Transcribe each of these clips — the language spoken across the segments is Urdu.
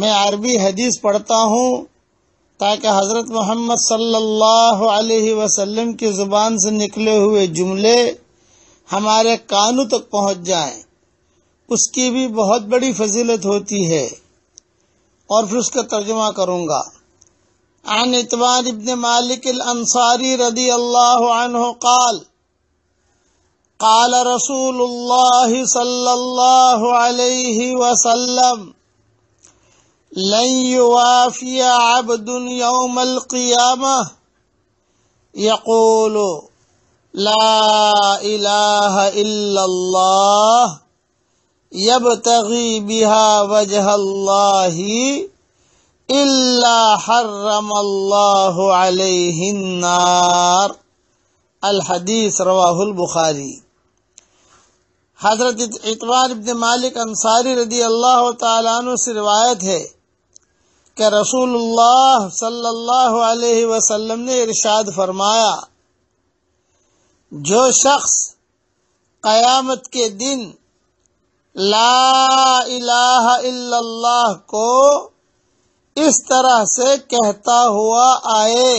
میں عربی حدیث پڑھتا ہوں تاکہ حضرت محمد صلی اللہ علیہ وسلم کی زبان سے نکلے ہوئے جملے ہمارے کانوں تک پہنچ جائیں اس کی بھی بہت بڑی فضیلت ہوتی ہے اور پھر اس کا ترجمہ کروں گا عن ابن مالک الانصاری رضی اللہ عنہ قال قال رسول اللہ صلی اللہ علیہ وسلم لن يوافي عبد يوم القيامة يقول لا إله إلا الله يبتغي بها وجه الله إلا حرم الله عليه النار الحديث رواه البخاري حضرت اطوار ابن مالک انصاری رضی اللہ تعالیٰ عنہ سے روایت ہے کہ رسول اللہ صلی اللہ علیہ وسلم نے ارشاد فرمایا جو شخص قیامت کے دن لا الہ الا اللہ کو اس طرح سے کہتا ہوا آئے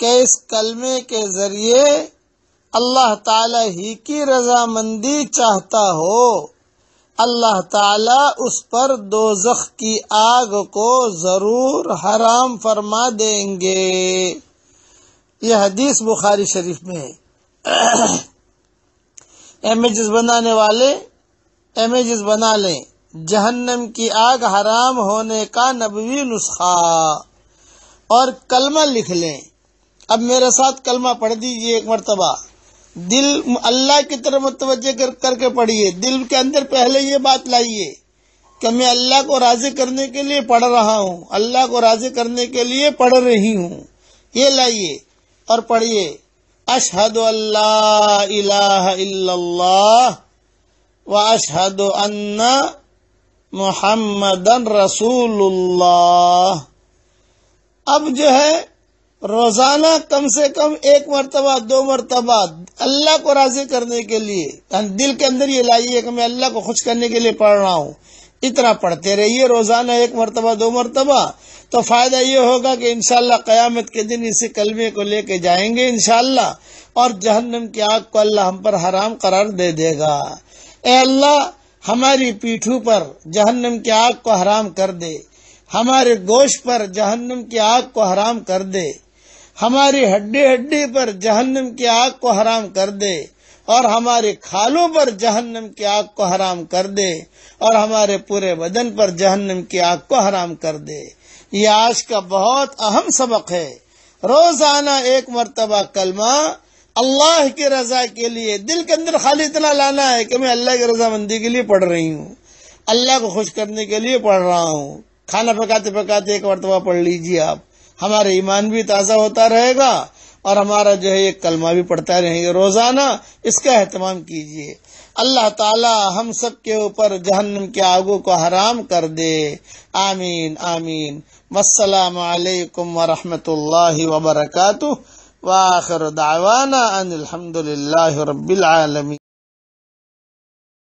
کہ اس کلمے کے ذریعے اللہ تعالی ہی کی رضامندی چاہتا ہو اللہ تعالی اس پر دوزخ کی آگ کو ضرور حرام فرما دیں گے یہ حدیث بخاری شریف میں ہے ایمیجز بنانے والے ایمیجز بنا لیں جہنم کی آگ حرام ہونے کا نبوی نسخہ اور کلمہ لکھ لیں اب میرے ساتھ کلمہ پڑھ دیجئے ایک مرتبہ دل اللہ کی طرف متوجہ کر کے پڑھیے دل کے اندر پہلے یہ بات لائیے کہ میں اللہ کو راضی کرنے کے لیے پڑھ رہا ہوں اللہ کو راضی کرنے کے لیے پڑھ رہی ہوں یہ لائیے اور پڑھیے اشحد اللہ الہ الا اللہ و اشحد ان محمد رسول اللہ اب جو ہے روزانہ کم سے کم ایک مرتبہ دو مرتبہ اللہ کو راضی کرنے کے لیے یعنی دل کے اندر یہ لائیے کہ میں اللہ کو خوش کرنے کے لیے پڑھ رہا ہوں اتنا پڑھتے رہیے روزانہ ایک مرتبہ دو مرتبہ تو فائدہ یہ ہوگا کہ انشاءاللہ قیامت کے دن اسی کلمے کو لے کے جائیں گے انشاءاللہ اور جہنم کی آگ کو اللہ ہم پر حرام قرار دے دے گا اے اللہ ہماری پیٹھو پر جہنم کی آگ کو حرام کر دے ہمارے گوشت پر جہنم کی آگ کو حرام کر دے ہماری ہڈی ہڈی پر جہنم کی آگ کو حرام کر دے اور ہمارے کھالوں پر جہنم کی آگ کو حرام کر دے اور ہمارے پورے بدن پر جہنم کی آگ کو حرام کر دے یہ آج کا بہت اہم سبق ہے روزانہ ایک مرتبہ کلمہ اللہ کی رضا کے لیے دل کے اندر خالی اتنا لانا ہے کہ میں اللہ کی رضا مندی کے لیے پڑھ رہی ہوں اللہ کو خوش کرنے کے لیے پڑھ رہا ہوں کھانا پکاتے پکاتے ایک مرتبہ پڑھ لیجیے آپ ہمارا ایمان بھی تازہ ہوتا رہے گا اور ہمارا جو ہے یہ کلمہ بھی پڑھتا رہے گا روزانہ اس کا اہتمام کیجیے اللہ تعالی ہم سب کے اوپر جہنم کے آگوں کو حرام کر دے آمین آمین والسلام علیکم ورحمت اللہ وبرکاتہ دعوانا الحمد الحمدللہ رب العالمین